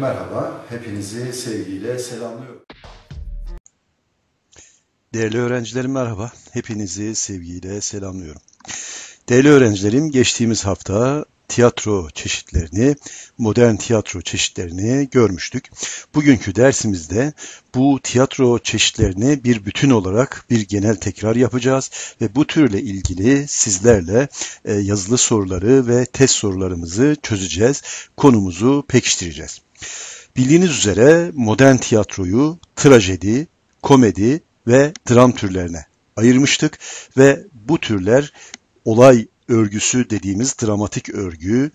Merhaba, hepinizi sevgiyle selamlıyorum. Değerli öğrencilerim merhaba, hepinizi sevgiyle selamlıyorum. Değerli öğrencilerim, geçtiğimiz hafta tiyatro çeşitlerini, modern tiyatro çeşitlerini görmüştük. Bugünkü dersimizde bu tiyatro çeşitlerini bir bütün olarak bir genel tekrar yapacağız ve bu türle ilgili sizlerle e, yazılı soruları ve test sorularımızı çözeceğiz, konumuzu pekiştireceğiz. Bildiğiniz üzere modern tiyatroyu trajedi, komedi ve dram türlerine ayırmıştık ve bu türler olay örgüsü dediğimiz dramatik örgü,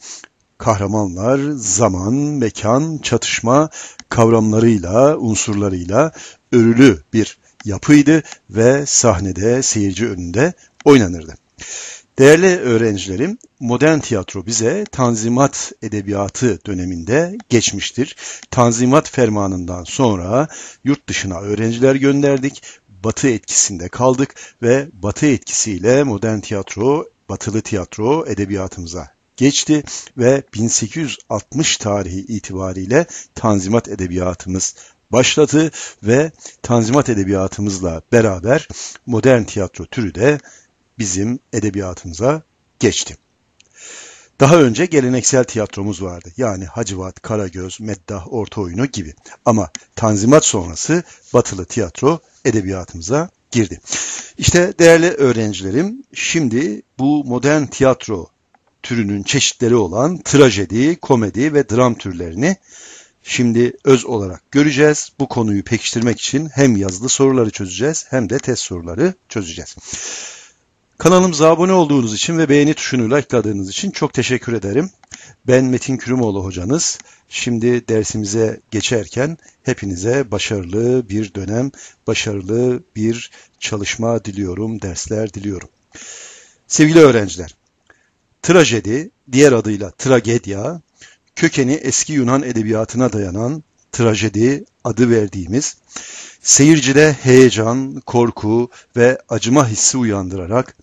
kahramanlar, zaman, mekan, çatışma kavramlarıyla, unsurlarıyla örülü bir yapıydı ve sahnede, seyirci önünde oynanırdı. Değerli öğrencilerim, modern tiyatro bize Tanzimat edebiyatı döneminde geçmiştir. Tanzimat fermanından sonra yurt dışına öğrenciler gönderdik, Batı etkisinde kaldık ve Batı etkisiyle modern tiyatro, Batılı tiyatro edebiyatımıza geçti ve 1860 tarihi itibariyle Tanzimat edebiyatımız başladı ve Tanzimat edebiyatımızla beraber modern tiyatro türü de bizim edebiyatımıza geçti. Daha önce geleneksel tiyatromuz vardı. Yani Hacivat, Karagöz, Meddah, Orta Oyunu gibi. Ama Tanzimat sonrası batılı tiyatro edebiyatımıza girdi. İşte değerli öğrencilerim, şimdi bu modern tiyatro türünün çeşitleri olan trajedi, komedi ve dram türlerini şimdi öz olarak göreceğiz. Bu konuyu pekiştirmek için hem yazılı soruları çözeceğiz hem de test soruları çözeceğiz. Kanalımıza abone olduğunuz için ve beğeni tuşunu likeladığınız için çok teşekkür ederim. Ben Metin Kürümoğlu hocanız. Şimdi dersimize geçerken hepinize başarılı bir dönem, başarılı bir çalışma diliyorum, dersler diliyorum. Sevgili öğrenciler, trajedi, diğer adıyla tragedya, kökeni eski Yunan edebiyatına dayanan trajedi adı verdiğimiz Seyircide heyecan, korku ve acıma hissi uyandırarak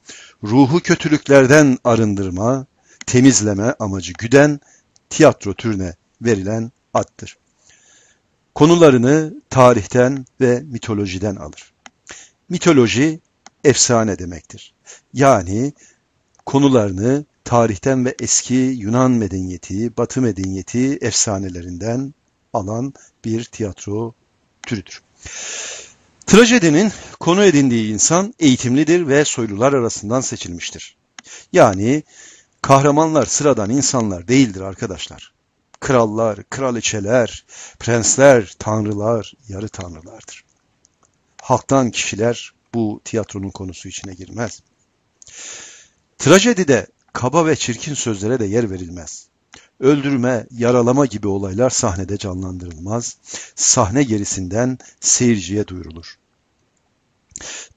ruhu kötülüklerden arındırma, temizleme amacı güden tiyatro türüne verilen addır. Konularını tarihten ve mitolojiden alır. Mitoloji efsane demektir. Yani konularını tarihten ve eski Yunan medeniyeti, Batı medeniyeti efsanelerinden alan bir tiyatro türüdür. Trajedinin konu edindiği insan eğitimlidir ve soylular arasından seçilmiştir. Yani kahramanlar sıradan insanlar değildir arkadaşlar. Krallar, kraliçeler, prensler, tanrılar, yarı tanrılardır. Halktan kişiler bu tiyatronun konusu içine girmez. Trajedide kaba ve çirkin sözlere de yer verilmez. Öldürme, yaralama gibi olaylar sahnede canlandırılmaz. Sahne gerisinden seyirciye duyurulur.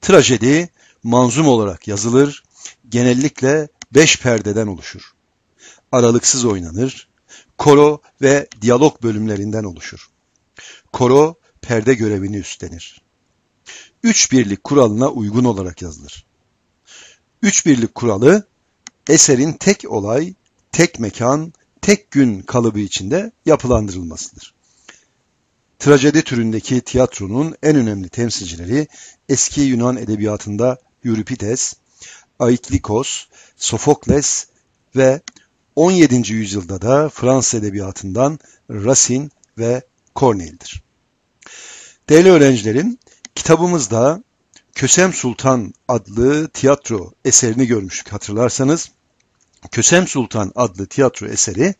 Trajedi manzum olarak yazılır, genellikle beş perdeden oluşur. Aralıksız oynanır, koro ve diyalog bölümlerinden oluşur. Koro perde görevini üstlenir. Üç birlik kuralına uygun olarak yazılır. Üç birlik kuralı eserin tek olay, tek mekan tek gün kalıbı içinde yapılandırılmasıdır. Trajedi türündeki tiyatronun en önemli temsilcileri eski Yunan edebiyatında Euripides, Aiklikos, Sofokles ve 17. yüzyılda da Fransız edebiyatından Racine ve Corneille'dir. Değerli öğrencilerim, kitabımızda Kösem Sultan adlı tiyatro eserini görmüştük hatırlarsanız. Kösem Sultan adlı tiyatro eseri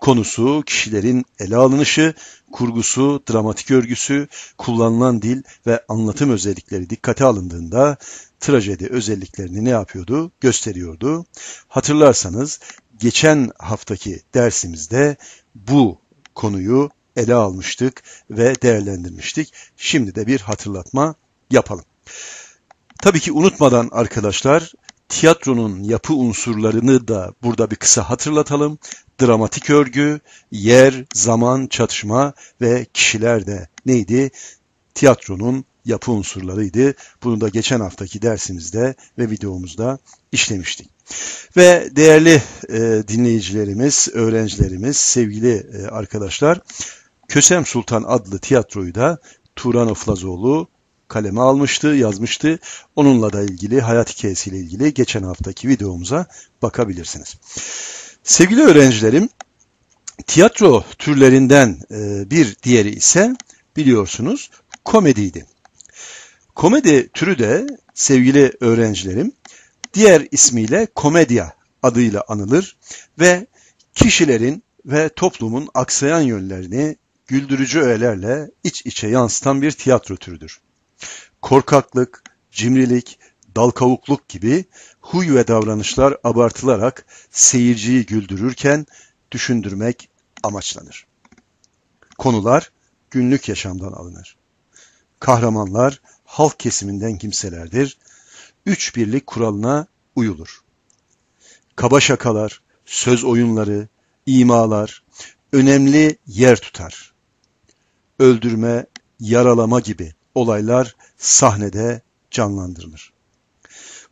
konusu, kişilerin ele alınışı, kurgusu, dramatik örgüsü, kullanılan dil ve anlatım özellikleri dikkate alındığında trajedi özelliklerini ne yapıyordu? Gösteriyordu. Hatırlarsanız geçen haftaki dersimizde bu konuyu ele almıştık ve değerlendirmiştik. Şimdi de bir hatırlatma yapalım. Tabii ki unutmadan arkadaşlar Tiyatronun yapı unsurlarını da burada bir kısa hatırlatalım. Dramatik örgü, yer, zaman, çatışma ve kişiler de neydi? Tiyatronun yapı unsurlarıydı. Bunu da geçen haftaki dersimizde ve videomuzda işlemiştik. Ve değerli e, dinleyicilerimiz, öğrencilerimiz, sevgili e, arkadaşlar, Kösem Sultan adlı tiyatroyu da Turan Oflazoğlu kaleme almıştı, yazmıştı. Onunla da ilgili, hayat hikayesiyle ilgili geçen haftaki videomuza bakabilirsiniz. Sevgili öğrencilerim, tiyatro türlerinden e, bir diğeri ise biliyorsunuz komediydi. Komedi türü de sevgili öğrencilerim diğer ismiyle komedya adıyla anılır ve kişilerin ve toplumun aksayan yönlerini güldürücü öğelerle iç içe yansıtan bir tiyatro türüdür korkaklık, cimrilik, dal kavukluk gibi huy ve davranışlar abartılarak seyirciyi güldürürken düşündürmek amaçlanır. Konular günlük yaşamdan alınır. Kahramanlar halk kesiminden kimselerdir. Üç birlik kuralına uyulur. Kaba şakalar, söz oyunları, imalar önemli yer tutar. Öldürme, yaralama gibi olaylar sahnede canlandırılır.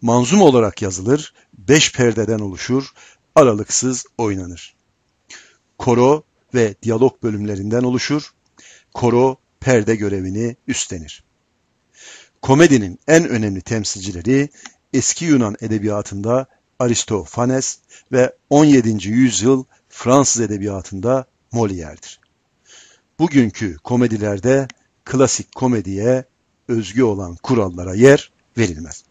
Manzum olarak yazılır, beş perdeden oluşur, aralıksız oynanır. Koro ve diyalog bölümlerinden oluşur. Koro perde görevini üstlenir. Komedinin en önemli temsilcileri eski Yunan edebiyatında Aristofanes ve 17. yüzyıl Fransız edebiyatında Molière'dir. Bugünkü komedilerde klasik komediye özgü olan kurallara yer verilmez.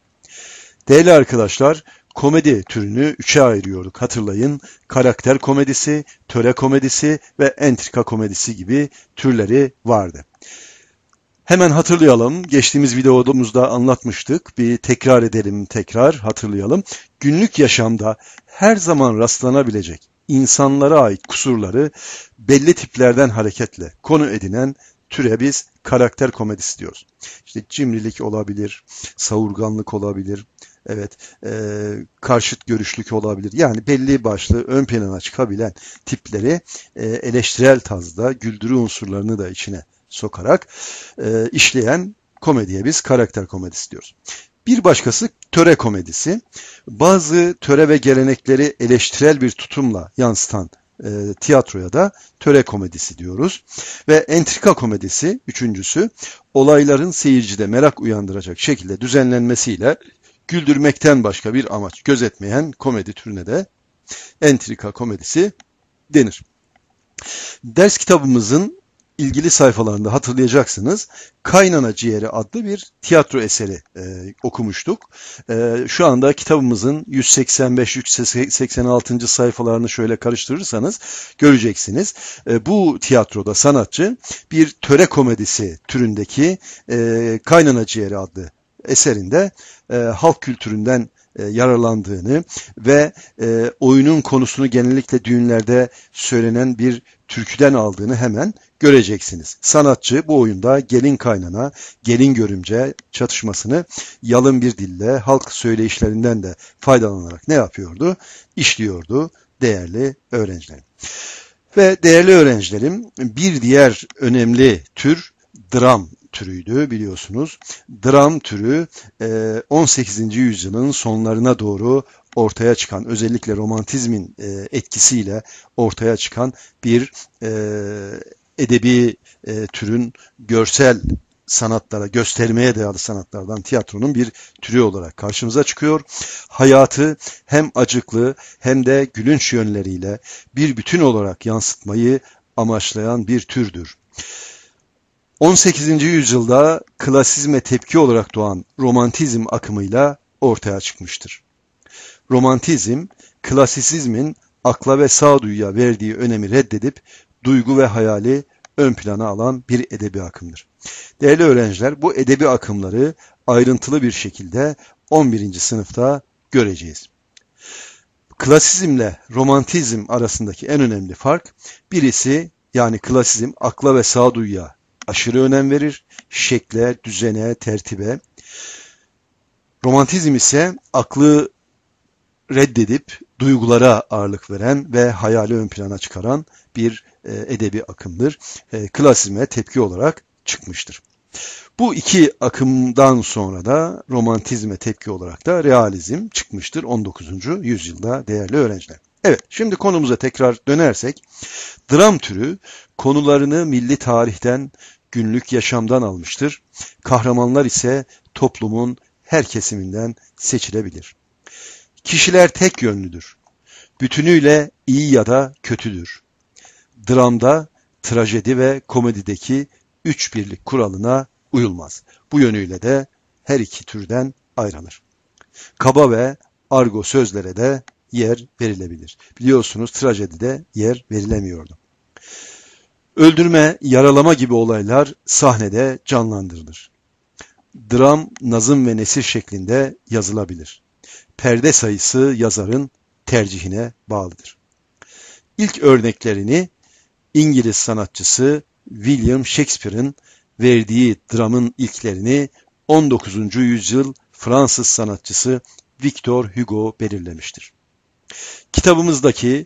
Değerli arkadaşlar, komedi türünü üçe ayırıyorduk. Hatırlayın, karakter komedisi, töre komedisi ve entrika komedisi gibi türleri vardı. Hemen hatırlayalım. Geçtiğimiz videomuzda anlatmıştık. Bir tekrar edelim, tekrar hatırlayalım. Günlük yaşamda her zaman rastlanabilecek insanlara ait kusurları belli tiplerden hareketle konu edinen türe biz karakter komedisi diyoruz. İşte cimrilik olabilir, savurganlık olabilir, evet e, karşıt görüşlük olabilir. Yani belli başlı ön plana çıkabilen tipleri e, eleştirel tazda güldürü unsurlarını da içine sokarak e, işleyen komediye biz karakter komedisi diyoruz. Bir başkası töre komedisi. Bazı töre ve gelenekleri eleştirel bir tutumla yansıtan e, tiyatroya da töre komedisi diyoruz. Ve entrika komedisi üçüncüsü olayların seyircide merak uyandıracak şekilde düzenlenmesiyle güldürmekten başka bir amaç gözetmeyen komedi türüne de entrika komedisi denir. Ders kitabımızın ilgili sayfalarında hatırlayacaksınız. Kaynana Ciğeri adlı bir tiyatro eseri e, okumuştuk. E, şu anda kitabımızın 185-186. sayfalarını şöyle karıştırırsanız göreceksiniz. E, bu tiyatroda sanatçı bir töre komedisi türündeki e, Kaynana Ciğeri adlı eserinde e, halk kültüründen e, yararlandığını ve e, oyunun konusunu genellikle düğünlerde söylenen bir türküden aldığını hemen göreceksiniz. Sanatçı bu oyunda gelin kaynana, gelin görümce çatışmasını yalın bir dille halk söyleyişlerinden de faydalanarak ne yapıyordu? İşliyordu değerli öğrencilerim. Ve değerli öğrencilerim bir diğer önemli tür dram türüydü biliyorsunuz. Dram türü 18. E, yüzyılın sonlarına doğru ortaya çıkan özellikle romantizmin e, etkisiyle ortaya çıkan bir e, edebi türün görsel sanatlara, göstermeye dayalı sanatlardan tiyatronun bir türü olarak karşımıza çıkıyor. Hayatı hem acıklı hem de gülünç yönleriyle bir bütün olarak yansıtmayı amaçlayan bir türdür. 18. yüzyılda klasizme tepki olarak doğan romantizm akımıyla ortaya çıkmıştır. Romantizm, klasisizmin akla ve sağduyuya verdiği önemi reddedip duygu ve hayali ön plana alan bir edebi akımdır. Değerli öğrenciler, bu edebi akımları ayrıntılı bir şekilde 11. sınıfta göreceğiz. Klasizmle romantizm arasındaki en önemli fark birisi yani klasizm akla ve sağduyuya aşırı önem verir. Şekle, düzene, tertibe. Romantizm ise aklı reddedip duygulara ağırlık veren ve hayali ön plana çıkaran bir e, edebi akımdır. E, klasizme tepki olarak çıkmıştır. Bu iki akımdan sonra da romantizme tepki olarak da realizm çıkmıştır 19. yüzyılda değerli öğrenciler. Evet, şimdi konumuza tekrar dönersek, dram türü konularını milli tarihten, günlük yaşamdan almıştır. Kahramanlar ise toplumun her kesiminden seçilebilir. Kişiler tek yönlüdür. Bütünüyle iyi ya da kötüdür. Dramda, trajedi ve komedideki üç birlik kuralına uyulmaz. Bu yönüyle de her iki türden ayrılır. Kaba ve argo sözlere de yer verilebilir. Biliyorsunuz trajedide yer verilemiyordu. Öldürme, yaralama gibi olaylar sahnede canlandırılır. Dram, nazım ve nesir şeklinde yazılabilir. Perde sayısı yazarın tercihine bağlıdır. İlk örneklerini İngiliz sanatçısı William Shakespeare'in verdiği dramın ilklerini 19. yüzyıl Fransız sanatçısı Victor Hugo belirlemiştir. Kitabımızdaki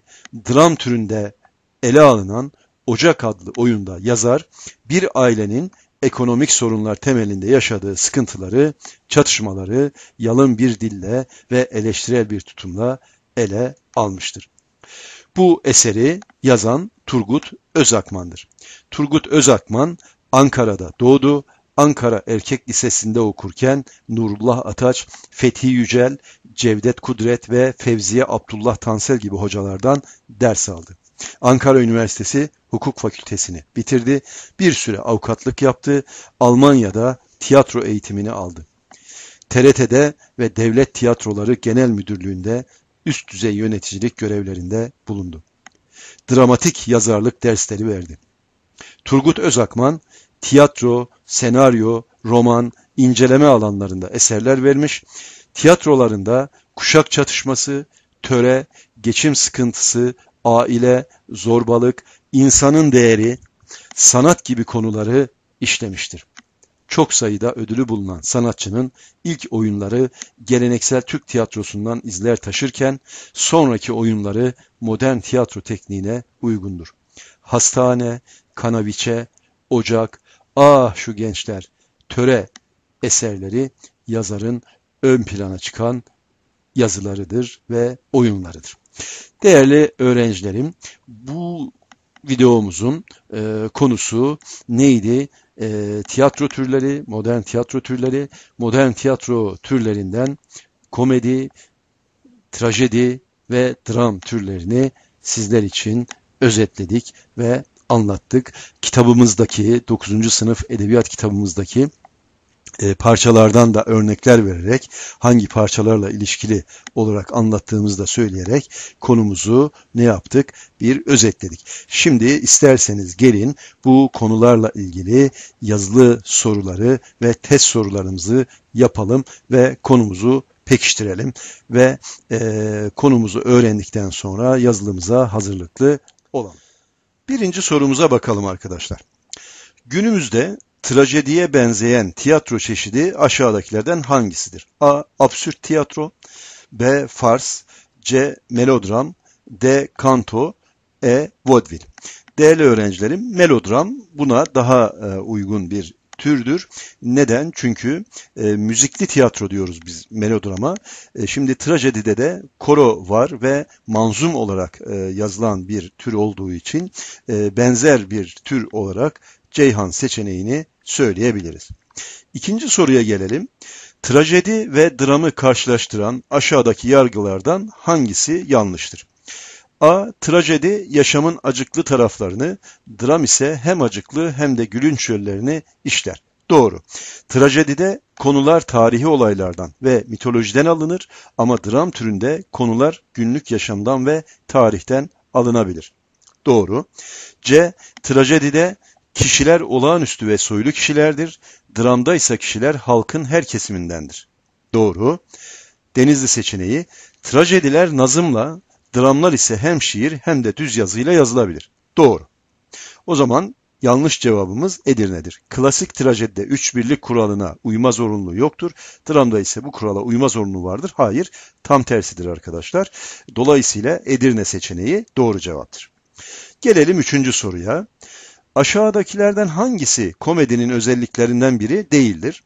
dram türünde ele alınan Ocak adlı oyunda yazar bir ailenin ekonomik sorunlar temelinde yaşadığı sıkıntıları, çatışmaları yalın bir dille ve eleştirel bir tutumla ele almıştır. Bu eseri yazan Turgut Özakman'dır. Turgut Özakman Ankara'da doğdu. Ankara Erkek Lisesi'nde okurken Nurullah Ataç, Fethi Yücel, Cevdet Kudret ve Fevziye Abdullah Tansel gibi hocalardan ders aldı. Ankara Üniversitesi Hukuk Fakültesini bitirdi. Bir süre avukatlık yaptı. Almanya'da tiyatro eğitimini aldı. TRT'de ve Devlet Tiyatroları Genel Müdürlüğü'nde üst düzey yöneticilik görevlerinde bulundu. Dramatik yazarlık dersleri verdi. Turgut Özakman tiyatro, senaryo, roman, inceleme alanlarında eserler vermiş. Tiyatrolarında kuşak çatışması, töre, geçim sıkıntısı, aile, zorbalık, insanın değeri, sanat gibi konuları işlemiştir. Çok sayıda ödülü bulunan sanatçının ilk oyunları geleneksel Türk tiyatrosundan izler taşırken sonraki oyunları modern tiyatro tekniğine uygundur. Hastane, kanaviçe, ocak, ah şu gençler, töre eserleri yazarın ön plana çıkan yazılarıdır ve oyunlarıdır. Değerli öğrencilerim, bu videomuzun e, konusu neydi? E, tiyatro türleri, modern tiyatro türleri, modern tiyatro türlerinden komedi, trajedi ve dram türlerini sizler için özetledik ve anlattık. Kitabımızdaki 9. sınıf edebiyat kitabımızdaki e, parçalardan da örnekler vererek hangi parçalarla ilişkili olarak anlattığımızı da söyleyerek konumuzu ne yaptık? Bir özetledik. Şimdi isterseniz gelin bu konularla ilgili yazılı soruları ve test sorularımızı yapalım ve konumuzu pekiştirelim ve e, konumuzu öğrendikten sonra yazılımıza hazırlıklı olalım. Birinci sorumuza bakalım arkadaşlar. Günümüzde Trajediye benzeyen tiyatro çeşidi aşağıdakilerden hangisidir? A. Absürt tiyatro B. Fars C. Melodram D. Kanto E. Vaudeville Değerli öğrencilerim, melodram buna daha e, uygun bir türdür. Neden? Çünkü e, müzikli tiyatro diyoruz biz melodrama. E, şimdi trajedide de koro var ve manzum olarak e, yazılan bir tür olduğu için e, benzer bir tür olarak Ceyhan seçeneğini söyleyebiliriz. İkinci soruya gelelim. Trajedi ve dramı karşılaştıran aşağıdaki yargılardan hangisi yanlıştır? A. Trajedi yaşamın acıklı taraflarını, dram ise hem acıklı hem de gülünç yönlerini işler. Doğru. Trajedide konular tarihi olaylardan ve mitolojiden alınır ama dram türünde konular günlük yaşamdan ve tarihten alınabilir. Doğru. C. Trajedide Kişiler olağanüstü ve soylu kişilerdir. Dramda ise kişiler halkın her kesimindendir. Doğru. Denizli seçeneği trajediler nazımla, dramlar ise hem şiir hem de düz yazıyla yazılabilir. Doğru. O zaman yanlış cevabımız Edirne'dir. Klasik trajedide üç birlik kuralına uyma zorunluluğu yoktur. Dramda ise bu kurala uyma zorunluluğu vardır. Hayır, tam tersidir arkadaşlar. Dolayısıyla Edirne seçeneği doğru cevaptır. Gelelim üçüncü soruya. Aşağıdakilerden hangisi komedinin özelliklerinden biri değildir?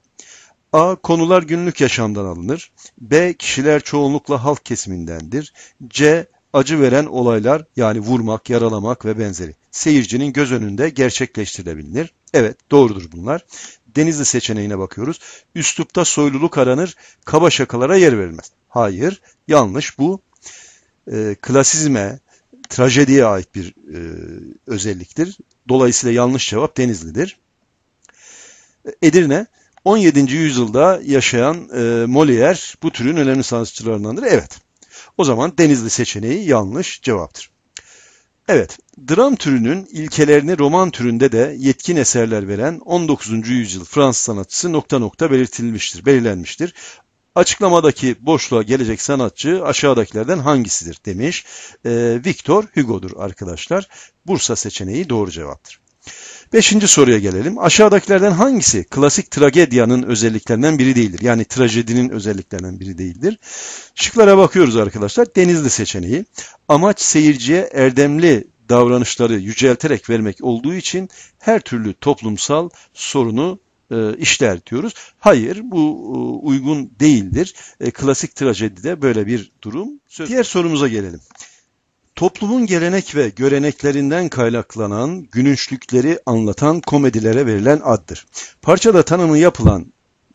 A. Konular günlük yaşamdan alınır. B. Kişiler çoğunlukla halk kesimindendir. C. Acı veren olaylar yani vurmak, yaralamak ve benzeri seyircinin göz önünde gerçekleştirilebilir. Evet doğrudur bunlar. Denizli seçeneğine bakıyoruz. Üslupta soyluluk aranır, kaba şakalara yer verilmez. Hayır yanlış bu. E, klasizme, trajediye ait bir e, özelliktir. Dolayısıyla yanlış cevap Denizli'dir. Edirne 17. yüzyılda yaşayan e, Molière bu türün önemli sanatçılarındandır. Evet. O zaman Denizli seçeneği yanlış cevaptır. Evet, dram türünün ilkelerini roman türünde de yetkin eserler veren 19. yüzyıl Fransız sanatçısı nokta nokta belirtilmiştir, belirlenmiştir. Açıklamadaki boşluğa gelecek sanatçı aşağıdakilerden hangisidir demiş. E, Victor Hugo'dur arkadaşlar. Bursa seçeneği doğru cevaptır. Beşinci soruya gelelim. Aşağıdakilerden hangisi klasik tragedyanın özelliklerinden biri değildir? Yani trajedinin özelliklerinden biri değildir. Şıklara bakıyoruz arkadaşlar. Denizli seçeneği. Amaç seyirciye erdemli davranışları yücelterek vermek olduğu için her türlü toplumsal sorunu e, işler diyoruz. Hayır bu e, uygun değildir. E, klasik trajedide böyle bir durum. Söz Diğer sorumuza gelelim. Toplumun gelenek ve göreneklerinden kaynaklanan, gülünçlükleri anlatan komedilere verilen addır. Parçada tanımı yapılan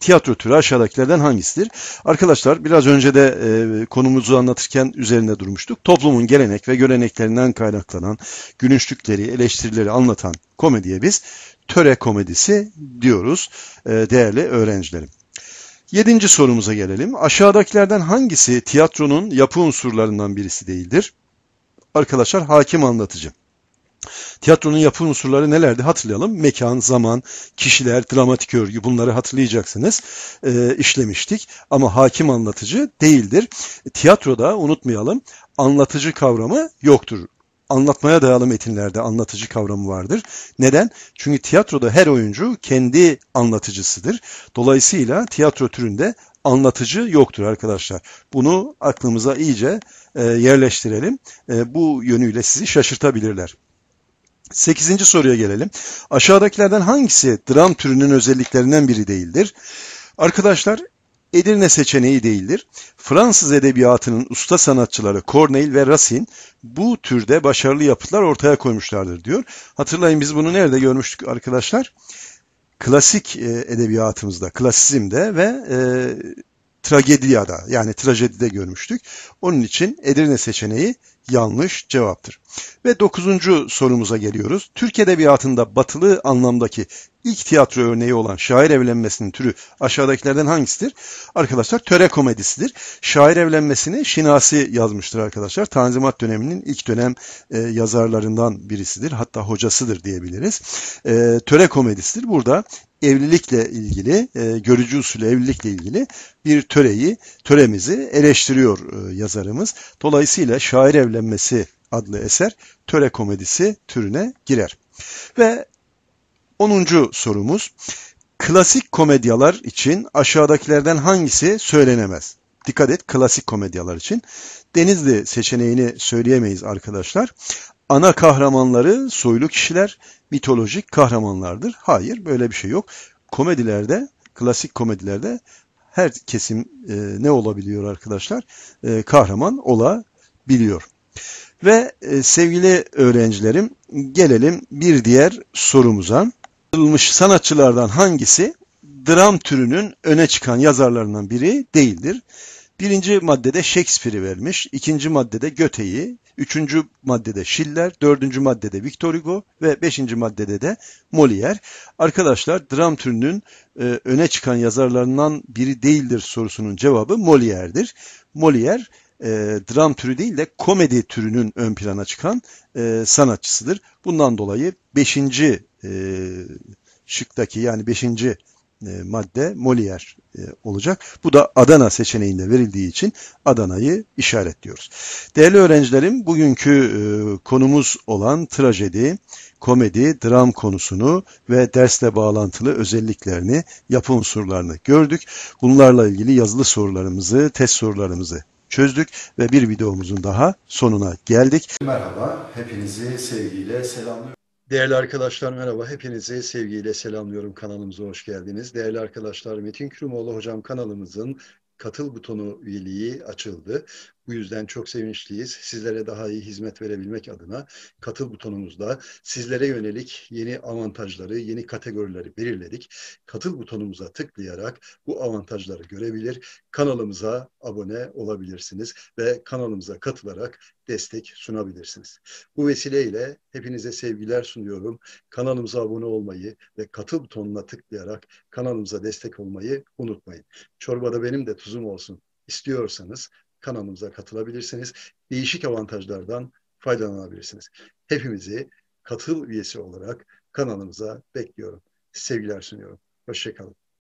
tiyatro türü aşağıdakilerden hangisidir? Arkadaşlar biraz önce de e, konumuzu anlatırken üzerinde durmuştuk. Toplumun gelenek ve göreneklerinden kaynaklanan gülünçlükleri, eleştirileri anlatan komediye biz töre komedisi diyoruz e, değerli öğrencilerim. Yedinci sorumuza gelelim. Aşağıdakilerden hangisi tiyatronun yapı unsurlarından birisi değildir? Arkadaşlar hakim anlatıcı. Tiyatronun yapı unsurları nelerdi hatırlayalım. Mekan, zaman, kişiler, dramatik örgü bunları hatırlayacaksınız. E, işlemiştik ama hakim anlatıcı değildir. Tiyatroda unutmayalım anlatıcı kavramı yoktur. Anlatmaya dayalı metinlerde anlatıcı kavramı vardır. Neden? Çünkü tiyatroda her oyuncu kendi anlatıcısıdır. Dolayısıyla tiyatro türünde anlatıcı yoktur arkadaşlar. Bunu aklımıza iyice e, yerleştirelim. E, bu yönüyle sizi şaşırtabilirler. Sekizinci soruya gelelim. Aşağıdakilerden hangisi dram türünün özelliklerinden biri değildir? Arkadaşlar Edirne seçeneği değildir. Fransız edebiyatının usta sanatçıları Corneille ve Racine bu türde başarılı yapıtlar ortaya koymuşlardır diyor. Hatırlayın biz bunu nerede görmüştük arkadaşlar? Klasik e, edebiyatımızda, klasizmde ve e, tragediyada yani trajedide görmüştük. Onun için Edirne seçeneği yanlış cevaptır. Ve dokuzuncu sorumuza geliyoruz. Türk Edebiyatı'nda batılı anlamdaki ilk tiyatro örneği olan şair evlenmesinin türü aşağıdakilerden hangisidir? Arkadaşlar töre komedisidir. Şair evlenmesini Şinasi yazmıştır arkadaşlar. Tanzimat döneminin ilk dönem e, yazarlarından birisidir. Hatta hocasıdır diyebiliriz. E, töre komedisidir. Burada evlilikle ilgili, e, görücü usulü evlilikle ilgili bir töreyi, töremizi eleştiriyor e, yazarımız. Dolayısıyla Şair Evlenmesi adlı eser töre komedisi türüne girer. Ve 10. sorumuz klasik komedyalar için aşağıdakilerden hangisi söylenemez? Dikkat et klasik komedyalar için. Denizli seçeneğini söyleyemeyiz arkadaşlar ana kahramanları soylu kişiler, mitolojik kahramanlardır. Hayır, böyle bir şey yok. Komedilerde, klasik komedilerde her kesim e, ne olabiliyor arkadaşlar? E, kahraman olabiliyor. Ve e, sevgili öğrencilerim, gelelim bir diğer sorumuza. Yazılmış sanatçılardan hangisi dram türünün öne çıkan yazarlarından biri değildir? Birinci maddede Shakespeare'i vermiş, ikinci maddede Göte'yi, üçüncü maddede Schiller, dördüncü maddede Victor Hugo ve beşinci maddede de Molière. Arkadaşlar dram türünün e, öne çıkan yazarlarından biri değildir sorusunun cevabı Molière'dir. Molière e, dram türü değil de komedi türünün ön plana çıkan e, sanatçısıdır. Bundan dolayı beşinci e, şıktaki yani beşinci e, madde Molière e, olacak. Bu da Adana seçeneğinde verildiği için Adana'yı işaretliyoruz. Değerli öğrencilerim, bugünkü e, konumuz olan trajedi, komedi, dram konusunu ve dersle bağlantılı özelliklerini, yapı unsurlarını gördük. Bunlarla ilgili yazılı sorularımızı, test sorularımızı çözdük ve bir videomuzun daha sonuna geldik. Merhaba, hepinizi sevgiyle selamlıyorum. Değerli arkadaşlar merhaba. Hepinizi sevgiyle selamlıyorum. Kanalımıza hoş geldiniz. Değerli arkadaşlar Metin Kürümoğlu hocam kanalımızın katıl butonu üyeliği açıldı. Bu yüzden çok sevinçliyiz. Sizlere daha iyi hizmet verebilmek adına katıl butonumuzda sizlere yönelik yeni avantajları, yeni kategorileri belirledik. Katıl butonumuza tıklayarak bu avantajları görebilir, kanalımıza abone olabilirsiniz ve kanalımıza katılarak destek sunabilirsiniz. Bu vesileyle hepinize sevgiler sunuyorum. Kanalımıza abone olmayı ve katıl butonuna tıklayarak kanalımıza destek olmayı unutmayın. Çorbada benim de tuzum olsun istiyorsanız kanalımıza katılabilirsiniz. Değişik avantajlardan faydalanabilirsiniz. Hepimizi katıl üyesi olarak kanalımıza bekliyorum. Sevgiler sunuyorum. Hoşçakalın.